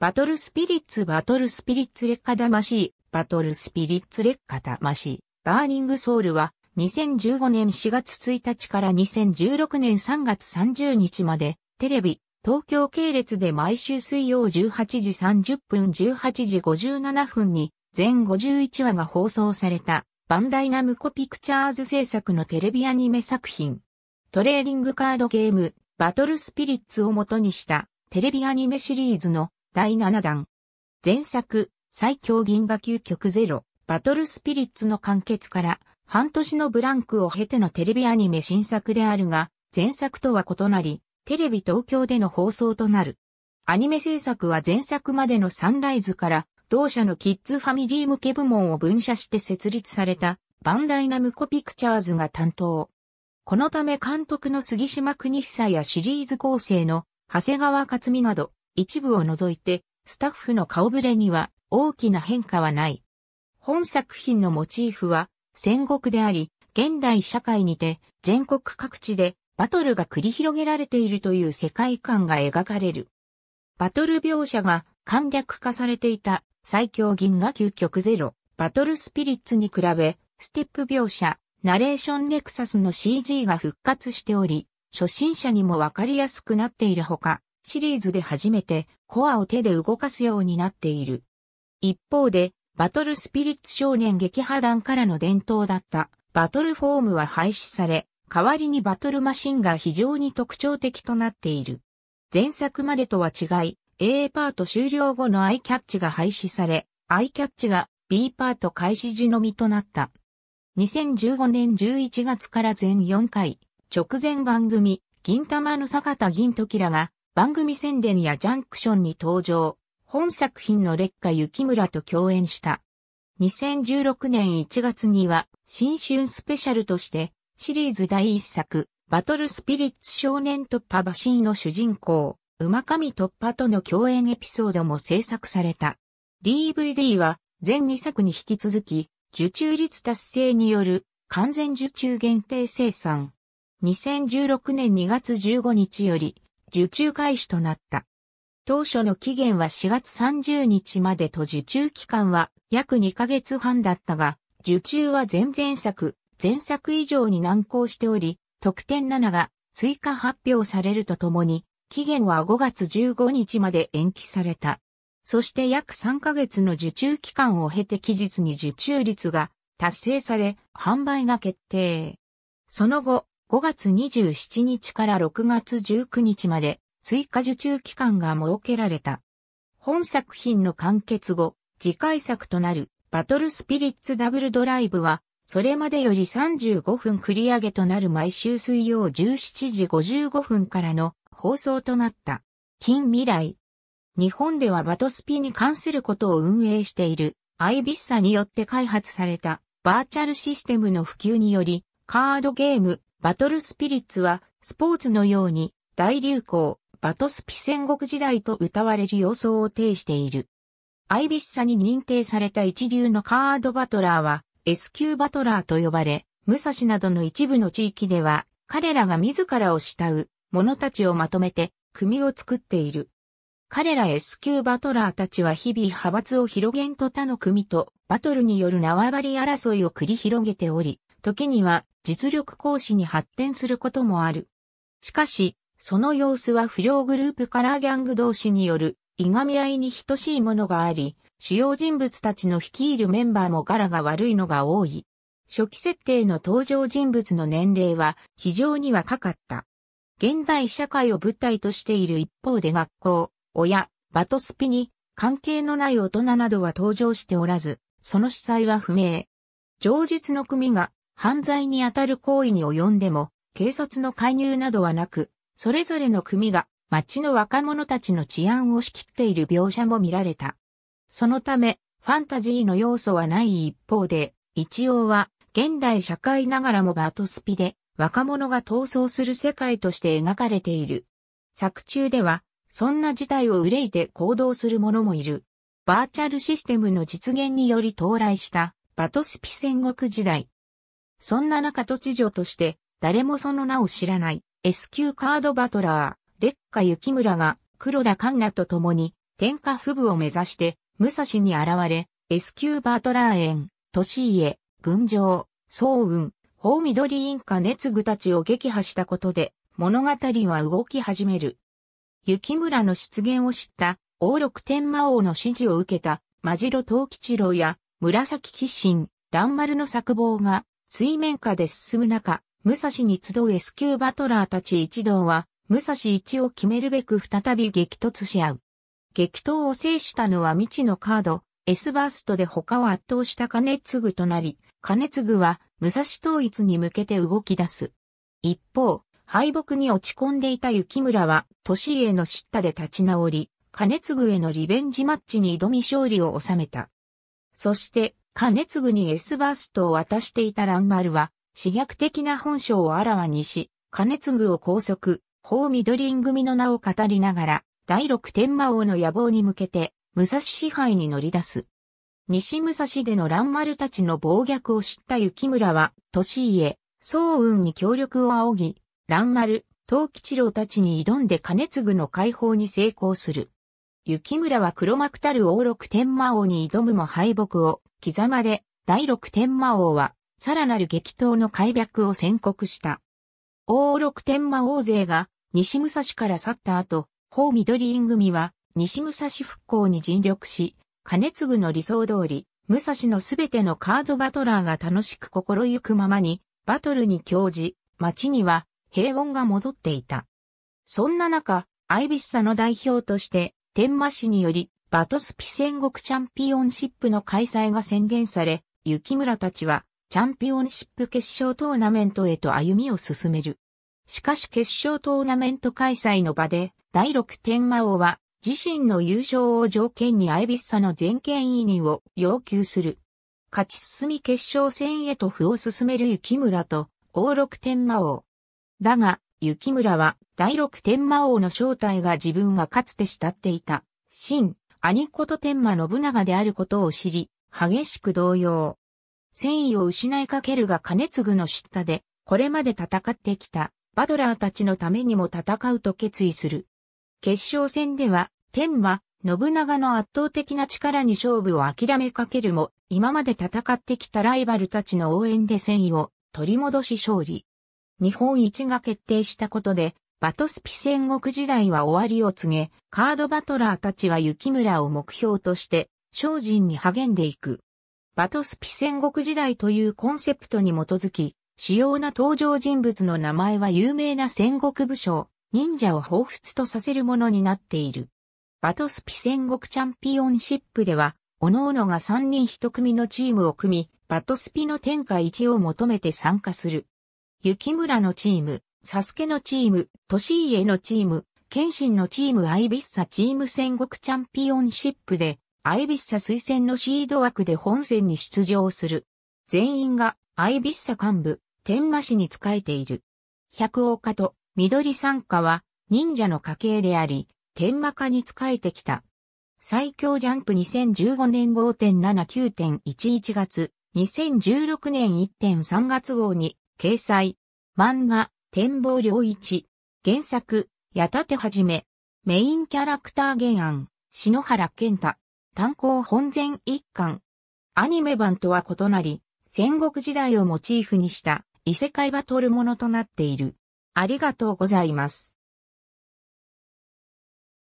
バトルスピリッツバトルスピリッツ劣化魂、バトルスピリッツ劣化魂、バーニングソウルは2015年4月1日から2016年3月30日までテレビ、東京系列で毎週水曜18時30分18時57分に全51話が放送されたバンダイナムコピクチャーズ制作のテレビアニメ作品。トレーディングカードゲーム、バトルスピリッツを元にしたテレビアニメシリーズの第7弾。前作、最強銀河究極ゼロ、バトルスピリッツの完結から、半年のブランクを経てのテレビアニメ新作であるが、前作とは異なり、テレビ東京での放送となる。アニメ制作は前作までのサンライズから、同社のキッズファミリー向け部門を分社して設立された、バンダイナムコピクチャーズが担当。このため監督の杉島邦久やシリーズ構成の長谷川克美など、一部を除いて、スタッフの顔ぶれには大きな変化はない。本作品のモチーフは戦国であり、現代社会にて全国各地でバトルが繰り広げられているという世界観が描かれる。バトル描写が簡略化されていた最強銀河究極ゼロ、バトルスピリッツに比べ、ステップ描写、ナレーションネクサスの CG が復活しており、初心者にもわかりやすくなっているほか、シリーズで初めてコアを手で動かすようになっている。一方で、バトルスピリッツ少年撃破団からの伝統だったバトルフォームは廃止され、代わりにバトルマシンが非常に特徴的となっている。前作までとは違い、A パート終了後のアイキャッチが廃止され、アイキャッチが B パート開始時のみとなった。2015年11月から全4回、直前番組、銀玉の坂田銀時らが番組宣伝やジャンクションに登場、本作品の劣化雪村と共演した。2016年1月には、新春スペシャルとして、シリーズ第1作、バトルスピリッツ少年突破バシーの主人公、馬上突破との共演エピソードも制作された。DVD は、全2作に引き続き、受注率達成による完全受注限定生産。2016年2月15日より、受注開始となった。当初の期限は4月30日までと受注期間は約2ヶ月半だったが、受注は前々作、前作以上に難航しており、特典7が追加発表されるとともに、期限は5月15日まで延期された。そして約3ヶ月の受注期間を経て期日に受注率が達成され、販売が決定。その後、5月27日から6月19日まで追加受注期間が設けられた。本作品の完結後、次回作となるバトルスピリッツダブルドライブは、それまでより35分繰り上げとなる毎週水曜17時55分からの放送となった。近未来。日本ではバトスピに関することを運営しているアイビッサによって開発されたバーチャルシステムの普及により、カードゲーム、バトルスピリッツは、スポーツのように、大流行、バトスピ戦国時代と歌われる様相を呈している。アイビッサに認定された一流のカードバトラーは、S 級バトラーと呼ばれ、武蔵などの一部の地域では、彼らが自らを慕う、者たちをまとめて、組を作っている。彼ら S 級バトラーたちは日々派閥を広げんと他の組とバトルによる縄張り争いを繰り広げており、時には実力行使に発展することもある。しかし、その様子は不良グループカラーギャング同士によるいがみ合いに等しいものがあり、主要人物たちの率いるメンバーも柄が悪いのが多い。初期設定の登場人物の年齢は非常に若かった。現代社会を舞台としている一方で学校、親、バトスピに関係のない大人などは登場しておらず、その主催は不明。上述の組が犯罪にあたる行為に及んでも、警察の介入などはなく、それぞれの組が町の若者たちの治安を仕切っている描写も見られた。そのため、ファンタジーの要素はない一方で、一応は現代社会ながらもバトスピで若者が逃走する世界として描かれている。作中では、そんな事態を憂いて行動する者もいる。バーチャルシステムの実現により到来したバトスピ戦国時代、そんな中突如として、誰もその名を知らない、S 級カードバトラー、劣化雪村が、黒田環奈と共に、天下不部を目指して、武蔵に現れ、S 級バトラー園、市家、群青、総雲、法緑委員熱具たちを撃破したことで、物語は動き始める。雪村の出現を知った、王六天魔王の指示を受けた、真白東吉郎や、紫吉神、蘭丸の作望が、水面下で進む中、武蔵に集う S 級バトラーたち一同は、武蔵一を決めるべく再び激突し合う。激闘を制したのは未知のカード、S バーストで他を圧倒した金継となり、金継は武蔵統一に向けて動き出す。一方、敗北に落ち込んでいた雪村は、都市への叱咤で立ち直り、金継へのリベンジマッチに挑み勝利を収めた。そして、継次に S バーストを渡していた蘭丸は、私逆的な本性をあらわにし、継次を拘束、法緑組の名を語りながら、第六天魔王の野望に向けて、武蔵支配に乗り出す。西武蔵での蘭丸たちの暴虐を知った雪村は、年家、総雲に協力を仰ぎ、蘭丸、東吉郎たちに挑んで継次の解放に成功する。雪村は黒幕たる王六天魔王に挑むも敗北を刻まれ、第六天魔王は、さらなる激闘の開闢を宣告した。王六天魔王勢が、西武蔵から去った後、法緑院組は、西武蔵復興に尽力し、金継の理想通り、武蔵のすべてのカードバトラーが楽しく心ゆくままに、バトルに興じ、街には平穏が戻っていた。そんな中、アイビッサの代表として、天魔氏により、バトスピ戦国チャンピオンシップの開催が宣言され、雪村たちはチャンピオンシップ決勝トーナメントへと歩みを進める。しかし決勝トーナメント開催の場で、第六天魔王は自身の優勝を条件にアイビッサの全権委任を要求する。勝ち進み決勝戦へと歩を進める雪村と、王六天魔王。だが、雪村は、第六天魔王の正体が自分がかつて慕っていた、真、兄こと天馬信長であることを知り、激しく動揺。戦意を失いかけるが兼ぐの叱咤で、これまで戦ってきた、バドラーたちのためにも戦うと決意する。決勝戦では、天馬、信長の圧倒的な力に勝負を諦めかけるも、今まで戦ってきたライバルたちの応援で戦意を取り戻し勝利。日本一が決定したことで、バトスピ戦国時代は終わりを告げ、カードバトラーたちは雪村を目標として、精進に励んでいく。バトスピ戦国時代というコンセプトに基づき、主要な登場人物の名前は有名な戦国武将、忍者を彷彿とさせるものになっている。バトスピ戦国チャンピオンシップでは、各々が3人1組のチームを組み、バトスピの天下一を求めて参加する。雪村のチーム、サスケのチーム、トシイエのチーム、シンのチームアイビッサチーム戦国チャンピオンシップで、アイビッサ推薦のシード枠で本戦に出場する。全員がアイビッサ幹部、天魔氏に仕えている。百王家と緑参加は忍者の家系であり、天魔家に仕えてきた。最強ジャンプ2015年5.79.11月、2016年1.3月号に掲載。漫画、展望良一。原作、た立はじめ。メインキャラクター原案、篠原健太。単行本前一巻。アニメ版とは異なり、戦国時代をモチーフにした異世界バトルものとなっている。ありがとうございます。